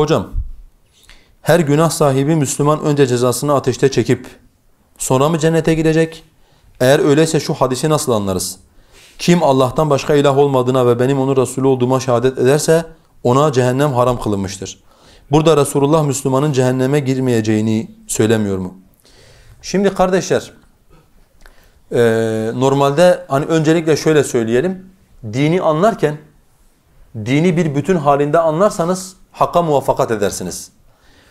Hocam, her günah sahibi Müslüman önce cezasını ateşte çekip sonra mı cennete gidecek? Eğer öyleyse şu hadisi nasıl anlarız? Kim Allah'tan başka ilah olmadığına ve benim onun Resulü olduğuma şehadet ederse ona cehennem haram kılınmıştır. Burada Resulullah Müslümanın cehenneme girmeyeceğini söylemiyor mu? Şimdi kardeşler, e, normalde hani öncelikle şöyle söyleyelim. Dini anlarken, dini bir bütün halinde anlarsanız hakka muvaffakat edersiniz.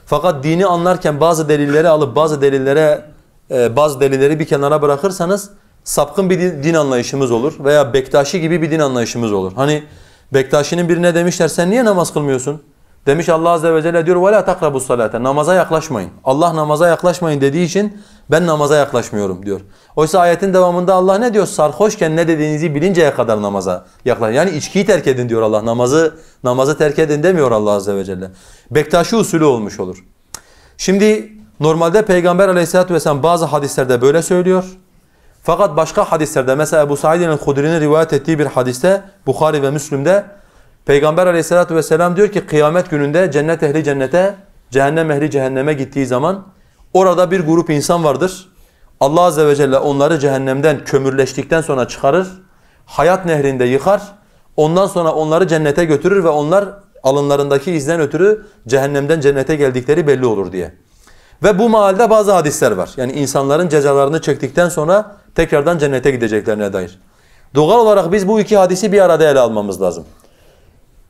Fakat dini anlarken bazı delilleri alıp bazı delillere e, bazı delilleri bir kenara bırakırsanız sapkın bir din anlayışımız olur veya Bektaşi gibi bir din anlayışımız olur. Hani Bektaşi'nin birine demişler sen niye namaz kılmıyorsun? Demiş Allah azze ve celle diyor وَلَا تَقْرَبُ الصَّلَاةَ Namaza yaklaşmayın. Allah namaza yaklaşmayın dediği için ben namaza yaklaşmıyorum diyor. Oysa ayetin devamında Allah ne diyor? Sarhoşken ne dediğinizi bilinceye kadar namaza yaklaşın. Yani içkiyi terk edin diyor Allah. Namazı namazı terk edin demiyor Allah azze ve celle. Bektaşi usulü olmuş olur. Şimdi normalde Peygamber Aleyhisselatü vesselam bazı hadislerde böyle söylüyor. Fakat başka hadislerde mesela Ebu Sa'id el-Hudri'nin rivayet ettiği bir hadiste Bukhari ve Müslim'de Peygamber aleyhissalatu vesselam diyor ki kıyamet gününde cennet ehli cennete, cehennem ehli cehenneme gittiği zaman orada bir grup insan vardır. Allah azze ve celle onları cehennemden kömürleştikten sonra çıkarır, hayat nehrinde yıkar. Ondan sonra onları cennete götürür ve onlar alınlarındaki izden ötürü cehennemden cennete geldikleri belli olur diye. Ve bu mahalde bazı hadisler var. Yani insanların cezalarını çektikten sonra tekrardan cennete gideceklerine dair. Doğal olarak biz bu iki hadisi bir arada ele almamız lazım.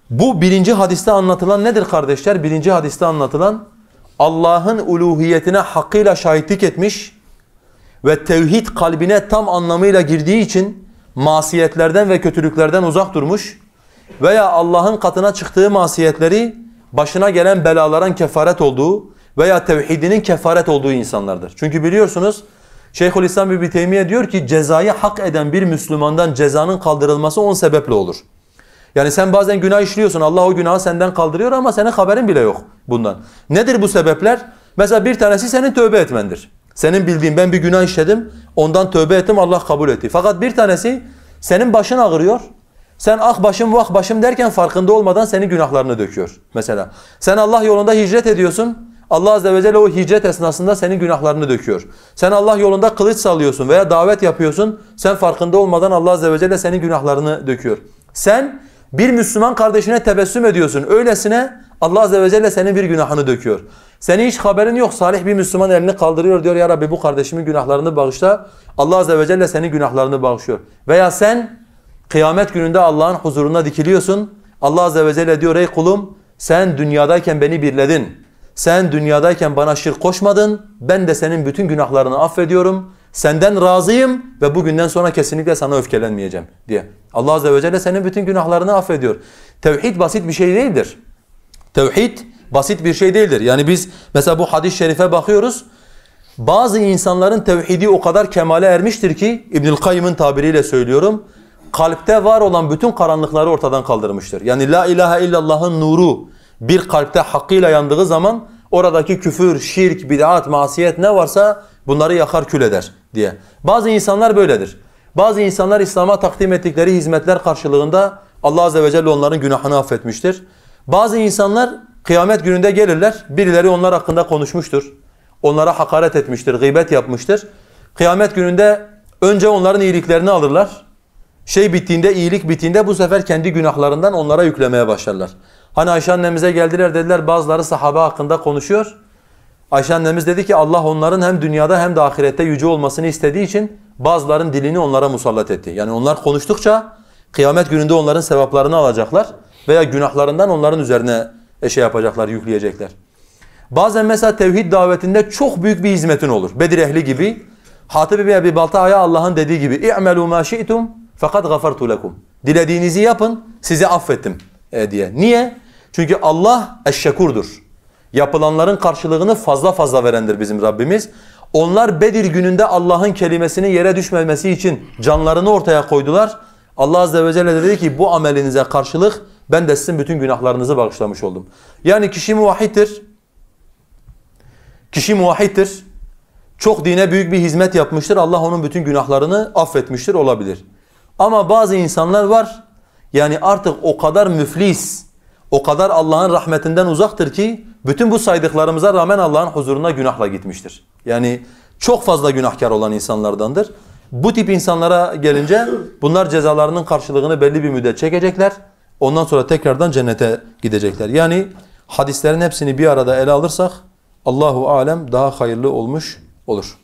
Bu birinci hadiste anlatılan nedir kardeşler? Birinci hadiste anlatılan Allah'ın uluhiyetine hakkıyla şahitlik etmiş ve tevhid kalbine tam anlamıyla girdiği için masiyetlerden ve kötülüklerden uzak durmuş veya Allah'ın katına çıktığı masiyetleri başına gelen belaların kefaret olduğu veya tevhidinin kefaret olduğu insanlardır. Çünkü biliyorsunuz Şeyhülislam İbn Teymiye diyor ki cezayı hak eden bir Müslümandan cezanın kaldırılması on sebeple olur. Yani sen bazen günah işliyorsun. Allah o günahı senden kaldırıyor ama senin haberin bile yok bundan. Nedir bu sebepler? Mesela bir tanesi senin tövbe etmendir. Senin bildiğin ben bir günah işledim. Ondan tövbe ettim Allah kabul etti. Fakat bir tanesi senin başın ağrıyor. Sen ah başım vah başım derken farkında olmadan senin günahlarını döküyor mesela. Sen Allah yolunda hicret ediyorsun. Allah azze ve celle o hicret esnasında senin günahlarını döküyor. Sen Allah yolunda kılıç sallıyorsun veya davet yapıyorsun. Sen farkında olmadan Allah azze ve celle senin günahlarını döküyor. Sen bir Müslüman kardeşine tebessüm ediyorsun. Öylesine Allah Azze ve Celle senin bir günahını döküyor. Senin hiç haberin yok. Salih bir Müslüman elini kaldırıyor diyor ya Rabbi bu kardeşimin günahlarını bağışla. Allah Azze ve Celle senin günahlarını bağışlıyor. Veya sen kıyamet gününde Allah'ın huzuruna dikiliyorsun. Allah Azze ve Celle diyor ey kulum sen dünyadayken beni birledin. Sen dünyadayken bana şirk koşmadın. Ben de senin bütün günahlarını affediyorum. Senden razıyım ve bugünden sonra kesinlikle sana öfkelenmeyeceğim diye. Allah Azze ve Celle senin bütün günahlarını affediyor. Tevhid basit bir şey değildir. Tevhid basit bir şey değildir. Yani biz mesela bu hadis-i şerife bakıyoruz. Bazı insanların tevhidi o kadar kemale ermiştir ki İbnül Kayyım'ın tabiriyle söylüyorum. Kalpte var olan bütün karanlıkları ortadan kaldırmıştır. Yani la ilahe illallah'ın nuru bir kalpte hakkıyla yandığı zaman oradaki küfür, şirk, bid'at, masiyet ne varsa Bunları yakar kül eder diye. Bazı insanlar böyledir. Bazı insanlar İslam'a takdim ettikleri hizmetler karşılığında Allah Azze ve Celle onların günahını affetmiştir. Bazı insanlar kıyamet gününde gelirler. Birileri onlar hakkında konuşmuştur. Onlara hakaret etmiştir, gıybet yapmıştır. Kıyamet gününde önce onların iyiliklerini alırlar. Şey bittiğinde, iyilik bittiğinde bu sefer kendi günahlarından onlara yüklemeye başlarlar. Hani Ayşe annemize geldiler dediler bazıları sahaba hakkında konuşuyor. Ayşe annemiz dedi ki Allah onların hem dünyada hem de ahirette yüce olmasını istediği için bazıların dilini onlara musallat etti. Yani onlar konuştukça kıyamet gününde onların sevaplarını alacaklar veya günahlarından onların üzerine e, şey yapacaklar, yükleyecekler. Bazen mesela tevhid davetinde çok büyük bir hizmetin olur. Bedir ehli gibi. Hatib bin Ebi Balta'ya Allah'ın dediği gibi اِعْمَلُوا مَا شِئْتُمْ فَقَدْ غَفَرْتُ لَكُمْ Dilediğinizi yapın, sizi affettim e, diye. Niye? Çünkü Allah eşşekurdur. Yapılanların karşılığını fazla fazla verendir bizim Rabbimiz. Onlar Bedir gününde Allah'ın kelimesinin yere düşmemesi için canlarını ortaya koydular. Allah azze ve celle dedi ki bu amelinize karşılık ben de sizin bütün günahlarınızı bağışlamış oldum. Yani kişi muvahhittir. Kişi muvahhittir. Çok dine büyük bir hizmet yapmıştır. Allah onun bütün günahlarını affetmiştir olabilir. Ama bazı insanlar var. Yani artık o kadar müflis, o kadar Allah'ın rahmetinden uzaktır ki bütün bu saydıklarımıza rağmen Allah'ın huzuruna günahla gitmiştir. Yani çok fazla günahkar olan insanlardandır. Bu tip insanlara gelince bunlar cezalarının karşılığını belli bir müddet çekecekler. Ondan sonra tekrardan cennete gidecekler. Yani hadislerin hepsini bir arada ele alırsak Allahu alem daha hayırlı olmuş olur.